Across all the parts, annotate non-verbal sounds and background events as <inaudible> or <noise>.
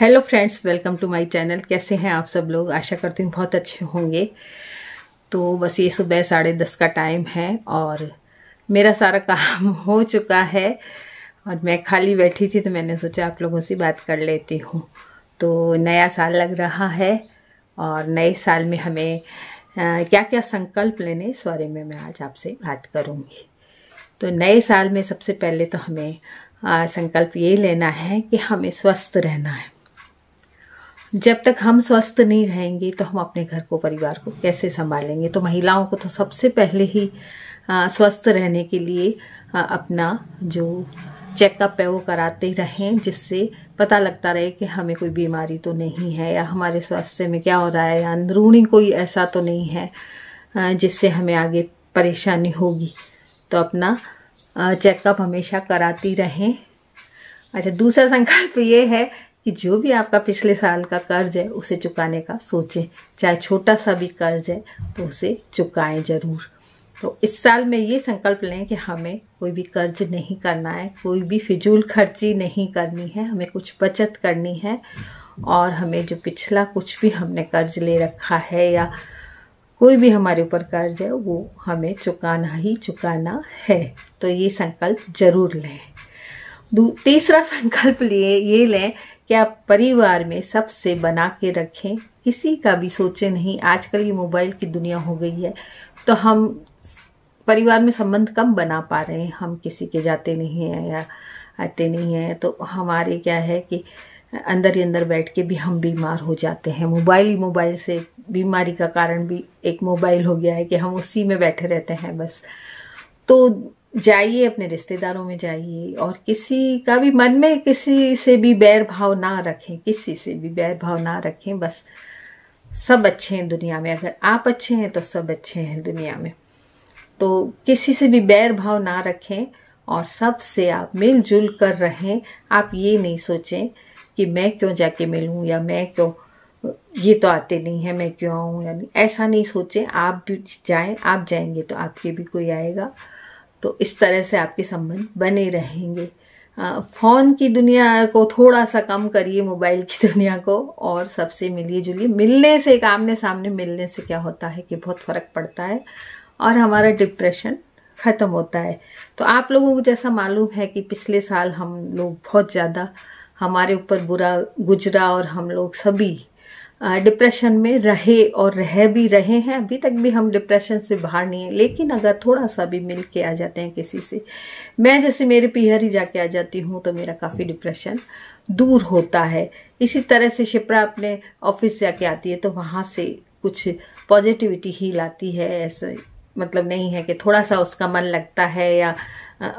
hello friends welcome to my channel कैसे हैं आप सब लोग आशा करती हूँ बहुत अच्छे होंगे तो बस ये सुबह साढ़े दस का टाइम है और मेरा सारा काम <laughs> हो चुका है और मैं खाली बैठी थी तो मैंने सोचा आप लोगों से बात कर लेती हूँ तो नया साल लग रहा है और नए साल में हमें आ, क्या क्या संकल्प लेने इस बारे में मैं आज आपसे बात करूँगी तो नए साल में सबसे पहले तो हमें आ, संकल्प ये लेना है कि हमें स्वस्थ रहना है जब तक हम स्वस्थ नहीं रहेंगे तो हम अपने घर को परिवार को कैसे संभालेंगे तो महिलाओं को तो सबसे पहले ही स्वस्थ रहने के लिए आ, अपना जो चेकअप है वो कराते रहें जिससे पता लगता रहे कि हमें कोई बीमारी तो नहीं है या हमारे स्वास्थ्य में क्या हो रहा है या अंदरूनी कोई ऐसा तो नहीं है जिससे हमें आगे परेशानी होगी तो अपना चेकअप हमेशा कराती रहें अच्छा दूसरा संकल्प ये है कि जो भी आपका पिछले साल का कर्ज है उसे चुकाने का सोचें चाहे छोटा सा भी कर्ज है तो उसे चुकाएं जरूर तो इस साल में ये संकल्प लें कि हमें कोई भी कर्ज नहीं करना है कोई भी फिजूल खर्ची नहीं करनी है हमें कुछ बचत करनी है और हमें जो पिछला कुछ भी हमने कर्ज ले रखा है या कोई भी हमारे ऊपर कर्ज है वो हमें चुकाना ही चुकाना है तो ये संकल्प जरूर लें तीसरा संकल्प लिए ये लें क्या परिवार में सबसे बना के रखें किसी का भी सोचे नहीं आजकल ये मोबाइल की दुनिया हो गई है तो हम परिवार में संबंध कम बना पा रहे हैं हम किसी के जाते नहीं हैं या आते नहीं हैं तो हमारे क्या है कि अंदर ही अंदर बैठ के भी हम बीमार हो जाते हैं मोबाइल ही मोबाइल से बीमारी का कारण भी एक मोबाइल हो गया है कि हम उसी में बैठे रहते हैं बस तो जाइए अपने रिश्तेदारों में जाइए और किसी का भी मन में किसी से भी बैर भाव ना रखें किसी से भी बैर भाव ना रखें बस सब अच्छे हैं दुनिया में अगर आप अच्छे हैं तो सब अच्छे हैं दुनिया में तो किसी से भी बैर भाव ना रखें और सबसे आप मिलजुल कर रहें आप ये नहीं सोचें कि मैं क्यों जाके मिलूं या मैं क्यों ये तो आते नहीं है मैं क्यों आऊं या नहीं ऐसा नहीं सोचें आप भी जाएं आप जाएंगे तो आपके भी कोई आएगा तो इस तरह से आपके संबंध बने रहेंगे फ़ोन की दुनिया को थोड़ा सा कम करिए मोबाइल की <laughs> दुनिया को और सबसे मिलिए जुलिए मिलने से एक आमने सामने मिलने से क्या होता है कि बहुत फ़र्क पड़ता है और हमारा डिप्रेशन ख़त्म होता है तो आप लोगों को जैसा मालूम है कि पिछले साल हम लोग बहुत ज़्यादा हमारे ऊपर बुरा गुजरा और हम लोग सभी डिप्रेशन में रहे और रह भी रहे हैं अभी तक भी हम डिप्रेशन से बाहर नहीं है लेकिन अगर थोड़ा सा भी मिल के आ जाते हैं किसी से मैं जैसे मेरे पीहर ही जाके आ जाती हूँ तो मेरा काफ़ी डिप्रेशन दूर होता है इसी तरह से शिप्रा अपने ऑफिस जाके आती है तो वहाँ से कुछ पॉजिटिविटी ही लाती है ऐसे मतलब नहीं है कि थोड़ा सा उसका मन लगता है या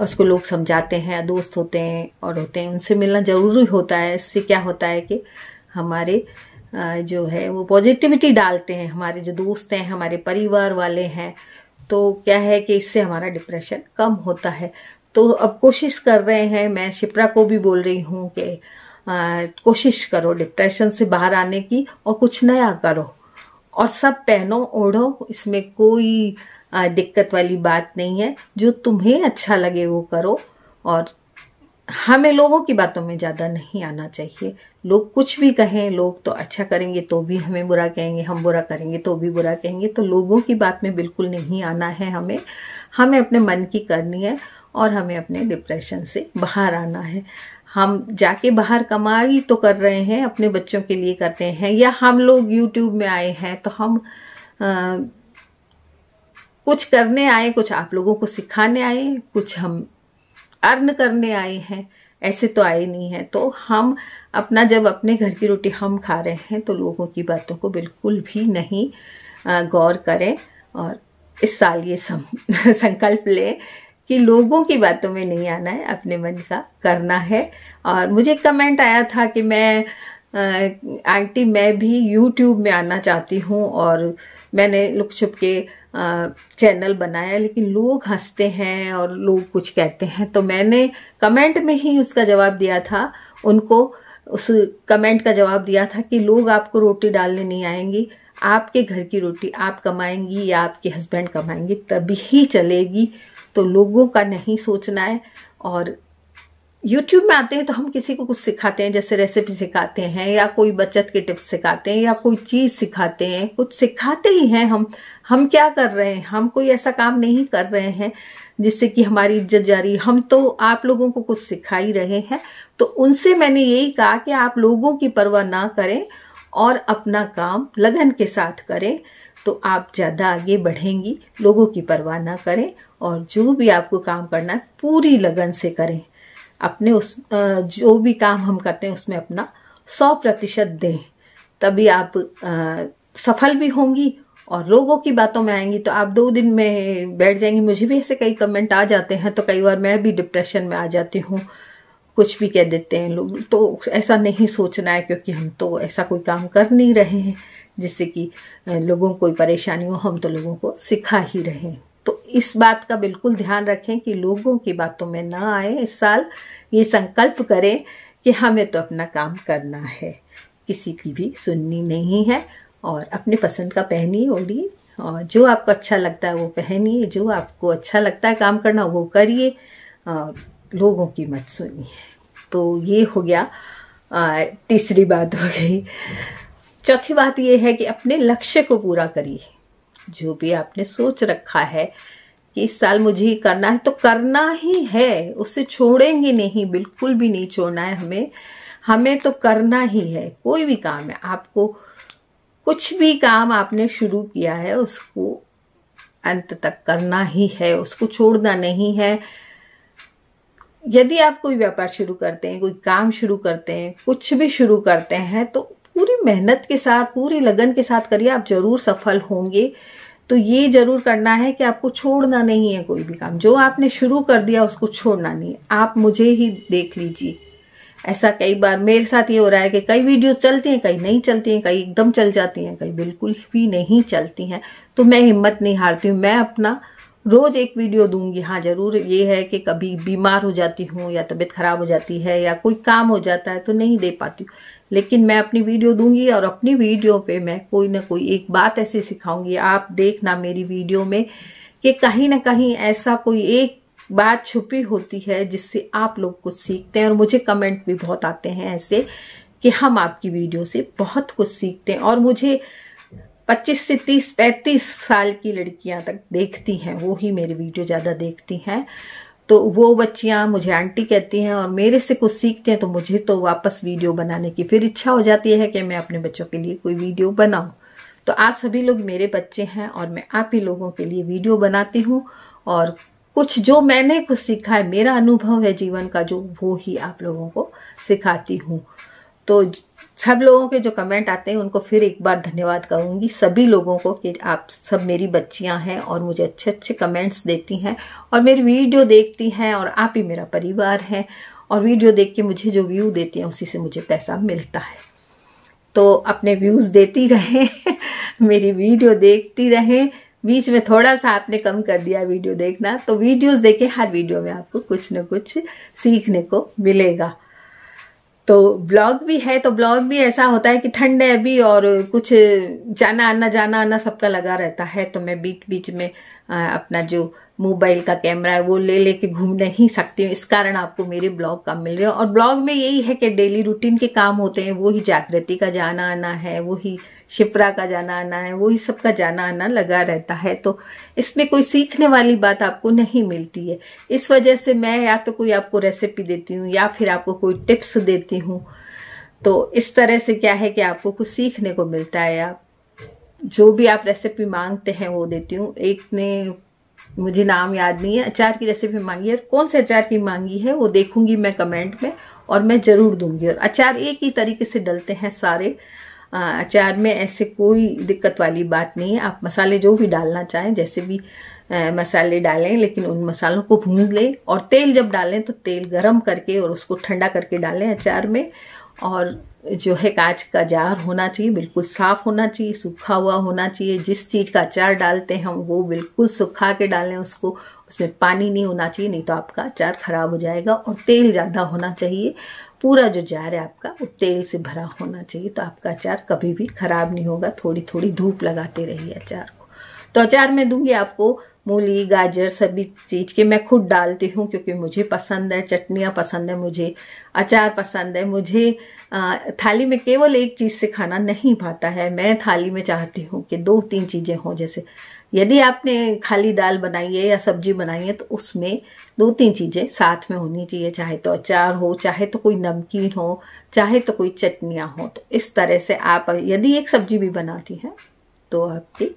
उसको लोग समझाते हैं दोस्त होते हैं और होते हैं उनसे मिलना ज़रूरी होता है इससे क्या होता है कि हमारे जो है वो पॉजिटिविटी डालते हैं हमारे जो दोस्त हैं हमारे परिवार वाले हैं तो क्या है कि इससे हमारा डिप्रेशन कम होता है तो अब कोशिश कर रहे हैं मैं शिप्रा को भी बोल रही हूँ कि कोशिश करो डिप्रेशन से बाहर आने की और कुछ नया करो और सब पहनो ओढ़ो इसमें कोई दिक्कत वाली बात नहीं है जो तुम्हें अच्छा लगे वो करो और हमें लोगों की बातों में ज़्यादा नहीं आना चाहिए लोग कुछ भी कहें लोग तो अच्छा करेंगे तो भी हमें बुरा कहेंगे हम बुरा करेंगे तो भी बुरा कहेंगे तो लोगों की बात में बिल्कुल नहीं आना है हमें हमें अपने मन की करनी है और हमें अपने डिप्रेशन से बाहर आना है हम जाके बाहर कमाई तो कर रहे हैं अपने बच्चों के लिए करते हैं या हम लोग यूट्यूब में आए हैं तो हम आ, कुछ करने आए कुछ आप लोगों को सिखाने आए कुछ हम अर्न करने आए हैं ऐसे तो आए नहीं हैं तो हम अपना जब अपने घर की रोटी हम खा रहे हैं तो लोगों की बातों को बिल्कुल भी नहीं गौर करें और इस साल ये <laughs> संकल्प लें कि लोगों की बातों में नहीं आना है अपने मन का करना है और मुझे कमेंट आया था कि मैं आंटी मैं भी यूट्यूब में आना चाहती हूँ और मैंने लुक छुप के चैनल बनाया लेकिन लोग हंसते हैं और लोग कुछ कहते हैं तो मैंने कमेंट में ही उसका जवाब दिया था उनको उस कमेंट का जवाब दिया था कि लोग आपको रोटी डालने नहीं आएंगी आपके घर की रोटी आप कमाएंगी या आपके हस्बैंड कमाएंगे तभी ही चलेगी तो लोगों का नहीं सोचना है और YouTube में आते हैं तो हम किसी को कुछ सिखाते हैं जैसे रेसिपी सिखाते हैं या कोई बचत के टिप्स सिखाते हैं या कोई चीज़ सिखाते हैं कुछ सिखाते ही हैं हम हम क्या कर रहे हैं हम कोई ऐसा काम नहीं कर रहे हैं जिससे कि हमारी इज्जत जा रही हम तो आप लोगों को कुछ सिखा ही रहे हैं तो उनसे मैंने यही कहा कि आप लोगों की परवाह ना करें और अपना काम लगन के साथ करें तो आप ज़्यादा आगे बढ़ेंगी लोगों की परवाह ना करें और जो भी आपको काम करना है पूरी लगन से करें अपने उस जो भी काम हम करते हैं उसमें अपना सौ प्रतिशत दें तभी आप सफल भी होंगी और लोगों की बातों में आएंगी तो आप दो दिन में बैठ जाएंगी मुझे भी ऐसे कई कमेंट आ जाते हैं तो कई बार मैं भी डिप्रेशन में आ जाती हूँ कुछ भी कह देते हैं लोग तो ऐसा नहीं सोचना है क्योंकि हम तो ऐसा कोई काम कर नहीं रहे हैं जिससे कि लोगों कोई परेशानी हो हम तो लोगों को सिखा ही रहे हैं तो इस बात का बिल्कुल ध्यान रखें कि लोगों की बातों में ना आए इस साल ये संकल्प करें कि हमें तो अपना काम करना है किसी की भी सुननी नहीं है और अपने पसंद का पहनिए ओढ़िए और जो आपको अच्छा लगता है वो पहनिए जो आपको अच्छा लगता है काम करना वो करिए लोगों की मत सुनिए तो ये हो गया आ, तीसरी बात हो गई चौथी बात ये है कि अपने लक्ष्य को पूरा करिए जो भी आपने सोच रखा है कि इस साल मुझे ही करना है तो करना ही है उसे छोड़ेंगे नहीं बिल्कुल भी नहीं छोड़ना है हमें हमें तो करना ही है कोई भी काम है आपको कुछ भी काम आपने शुरू किया है उसको अंत तक करना ही है उसको छोड़ना नहीं है यदि आप कोई व्यापार शुरू करते हैं कोई काम शुरू करते हैं कुछ भी शुरू करते हैं तो पूरी मेहनत के साथ पूरी लगन के साथ करिए आप जरूर सफल होंगे तो ये जरूर करना है कि आपको छोड़ना नहीं है कोई भी काम जो आपने शुरू कर दिया उसको छोड़ना नहीं आप मुझे ही देख लीजिए ऐसा कई बार मेरे साथ ये हो रहा है कि कई वीडियोस चलती हैं कई नहीं चलती हैं कई एकदम चल जाती हैं कई बिल्कुल भी नहीं चलती हैं तो मैं हिम्मत नहीं हारती हूँ मैं अपना रोज एक वीडियो दूंगी हाँ जरूर ये है कि कभी बीमार हो जाती हूँ या तबीयत खराब हो जाती है या कोई काम हो जाता है तो नहीं दे पाती हूँ लेकिन मैं अपनी वीडियो दूंगी और अपनी वीडियो पे मैं कोई ना कोई एक बात ऐसी सिखाऊंगी आप देखना मेरी वीडियो में कि कहीं ना कहीं ऐसा कोई एक बात छुपी होती है जिससे आप लोग कुछ सीखते हैं और मुझे कमेंट भी बहुत आते हैं ऐसे कि हम आपकी वीडियो से बहुत कुछ सीखते हैं और मुझे 25 से 30 35 साल की लड़कियां तक देखती हैं वो ही मेरी वीडियो ज़्यादा देखती हैं तो वो बच्चियां मुझे आंटी कहती हैं और मेरे से कुछ सीखते हैं तो मुझे तो वापस वीडियो बनाने की फिर इच्छा हो जाती है कि मैं अपने बच्चों के लिए कोई वीडियो बनाऊं तो आप सभी लोग मेरे बच्चे हैं और मैं आप ही लोगों के लिए वीडियो बनाती हूँ और कुछ जो मैंने कुछ सीखा है मेरा अनुभव है जीवन का जो वो ही आप लोगों को सिखाती हूँ तो सब लोगों के जो कमेंट आते हैं उनको फिर एक बार धन्यवाद करूँगी सभी लोगों को कि आप सब मेरी बच्चियाँ हैं और मुझे अच्छे अच्छे कमेंट्स देती हैं और मेरी वीडियो देखती हैं और आप ही मेरा परिवार है और वीडियो देख के मुझे जो व्यू देती हैं उसी से मुझे पैसा मिलता है तो अपने व्यूज़ देती रहें <laughs> मेरी वीडियो देखती रहें बीच में थोड़ा सा आपने कम कर दिया वीडियो देखना तो वीडियोस देखे हर वीडियो में आपको कुछ न कुछ सीखने को मिलेगा तो ब्लॉग भी है तो ब्लॉग भी ऐसा होता है कि ठंड है अभी और कुछ जाना आना जाना आना सबका लगा रहता है तो मैं बीच बीच में अपना जो मोबाइल का कैमरा है वो ले लेके घूम नहीं सकती हूँ इस कारण आपको मेरे ब्लॉग कम मिल रहे हैं और ब्लॉग में यही है कि डेली रूटीन के काम होते हैं वो ही जागृति का जाना आना है वो ही शिप्रा का जाना आना है वही सब का जाना आना लगा रहता है तो इसमें कोई सीखने वाली बात आपको नहीं मिलती है इस वजह से मैं या तो कोई आपको रेसिपी देती हूँ या फिर आपको कोई टिप्स देती हूँ तो इस तरह से क्या है कि आपको कुछ सीखने को मिलता है आप जो भी आप रेसिपी मांगते हैं वो देती हूँ एक ने मुझे नाम याद नहीं है अचार की रेसिपी मांगी है कौन से अचार की मांगी है वो देखूंगी मैं कमेंट में और मैं जरूर दूंगी और अचार एक ही तरीके से डलते हैं सारे अचार में ऐसे कोई दिक्कत वाली बात नहीं है आप मसाले जो भी डालना चाहें जैसे भी मसाले डालें लेकिन उन मसालों को भून लें और तेल जब डालें तो तेल गरम करके और उसको ठंडा करके डालें अचार में और जो है कांच का जार होना चाहिए बिल्कुल साफ होना चाहिए सूखा हुआ होना चाहिए जिस चीज़ का अचार डालते हैं हम वो बिल्कुल सुखा के डालें उसको उसमें पानी नहीं होना चाहिए नहीं तो आपका अचार खराब हो जाएगा और तेल ज़्यादा होना चाहिए पूरा जो जार है आपका वो तेल से भरा होना चाहिए तो आपका अचार कभी भी खराब नहीं होगा थोड़ी थोड़ी धूप लगाते रहिए अचार को तो अचार में दूंगी आपको मूली गाजर सभी चीज के मैं खुद डालती हूँ क्योंकि मुझे पसंद है चटनियाँ पसंद है मुझे अचार पसंद है मुझे थाली में केवल एक चीज से खाना नहीं भाता है मैं थाली में चाहती हूँ कि दो तीन चीजें हों जैसे यदि आपने खाली दाल बनाई है या सब्जी बनाई है तो उसमें दो तीन चीज़ें साथ में होनी चाहिए चाहे तो अचार हो चाहे तो कोई नमकीन हो चाहे तो कोई चटनियां हो तो इस तरह से आप यदि एक सब्जी भी बनाती हैं तो आपकी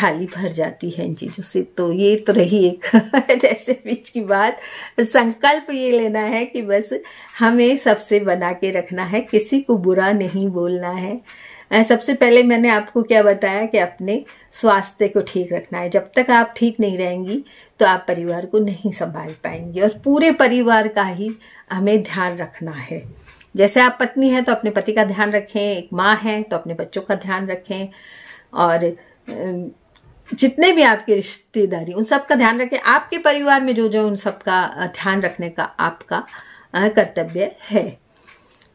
थाली भर जाती है इन चीज़ों से तो ये तो रही एक <laughs> जैसे बीच की बात संकल्प ये लेना है कि बस हमें सबसे बना के रखना है किसी को बुरा नहीं बोलना है सबसे पहले मैंने आपको क्या बताया कि अपने स्वास्थ्य को ठीक रखना है जब तक आप ठीक नहीं रहेंगी तो आप परिवार को नहीं संभाल पाएंगी और पूरे परिवार का ही हमें ध्यान रखना है जैसे आप पत्नी हैं तो अपने पति का ध्यान रखें एक माँ है तो अपने बच्चों का ध्यान रखें और जितने भी आपके रिश्तेदारी उन सब का ध्यान रखें आपके परिवार में जो जो उन सबका ध्यान रखने का आपका कर्तव्य है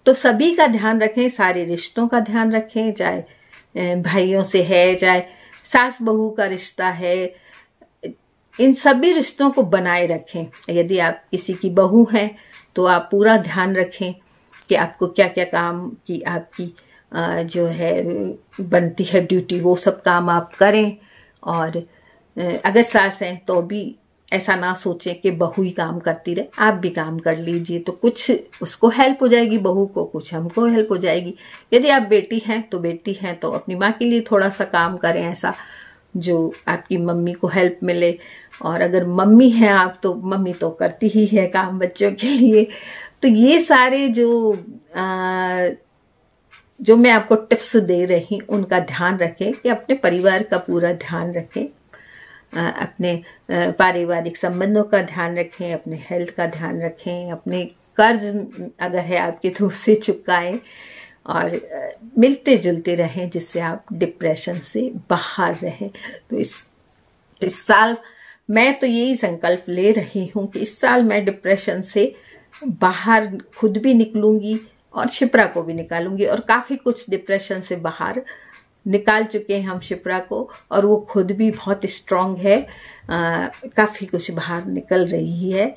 तो सभी का ध्यान रखें सारे रिश्तों का ध्यान रखें चाहे भाइयों से है चाहे सास बहू का रिश्ता है इन सभी रिश्तों को बनाए रखें यदि आप किसी की बहू हैं तो आप पूरा ध्यान रखें कि आपको क्या क्या काम की आपकी जो है बनती है ड्यूटी वो सब काम आप करें और अगर सास हैं तो भी ऐसा ना सोचे कि बहू ही काम करती रहे आप भी काम कर लीजिए तो कुछ उसको हेल्प हो जाएगी बहू को कुछ हमको हेल्प हो जाएगी यदि आप बेटी हैं तो बेटी हैं तो अपनी माँ के लिए थोड़ा सा काम करें ऐसा जो आपकी मम्मी को हेल्प मिले और अगर मम्मी हैं आप तो मम्मी तो करती ही है काम बच्चों के लिए तो ये सारे जो आ, जो मैं आपको टिप्स दे रही उनका ध्यान रखें कि अपने परिवार का पूरा ध्यान रखें अपने पारिवारिक संबंधों का ध्यान रखें अपने हेल्थ का ध्यान रखें अपने कर्ज अगर है आपके तो उसे चुकाएं और मिलते जुलते रहें जिससे आप डिप्रेशन से बाहर रहें तो इस इस साल मैं तो यही संकल्प ले रही हूं कि इस साल मैं डिप्रेशन से बाहर खुद भी निकलूंगी और शिप्रा को भी निकालूंगी और काफ़ी कुछ डिप्रेशन से बाहर निकाल चुके हैं हम शिप्रा को और वो खुद भी बहुत स्ट्रांग है काफ़ी कुछ बाहर निकल रही है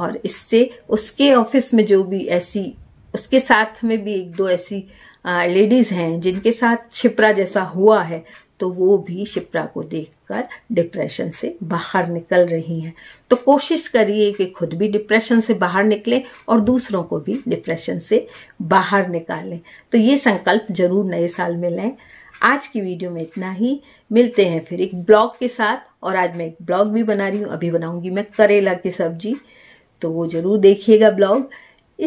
और इससे उसके ऑफिस में जो भी ऐसी उसके साथ में भी एक दो ऐसी लेडीज हैं जिनके साथ शिप्रा जैसा हुआ है तो वो भी शिप्रा को देखकर डिप्रेशन से बाहर निकल रही हैं तो कोशिश करिए कि खुद भी डिप्रेशन से बाहर निकलें और दूसरों को भी डिप्रेशन से बाहर निकालें तो ये संकल्प जरूर नए साल में लें आज की वीडियो में इतना ही मिलते हैं फिर एक ब्लॉग के साथ और आज मैं एक ब्लॉग भी बना रही हूँ अभी बनाऊंगी मैं करेला की सब्जी तो वो जरूर देखिएगा ब्लॉग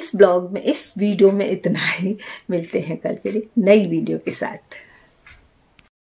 इस ब्लॉग में इस वीडियो में इतना ही मिलते हैं कल फिर एक नई वीडियो के साथ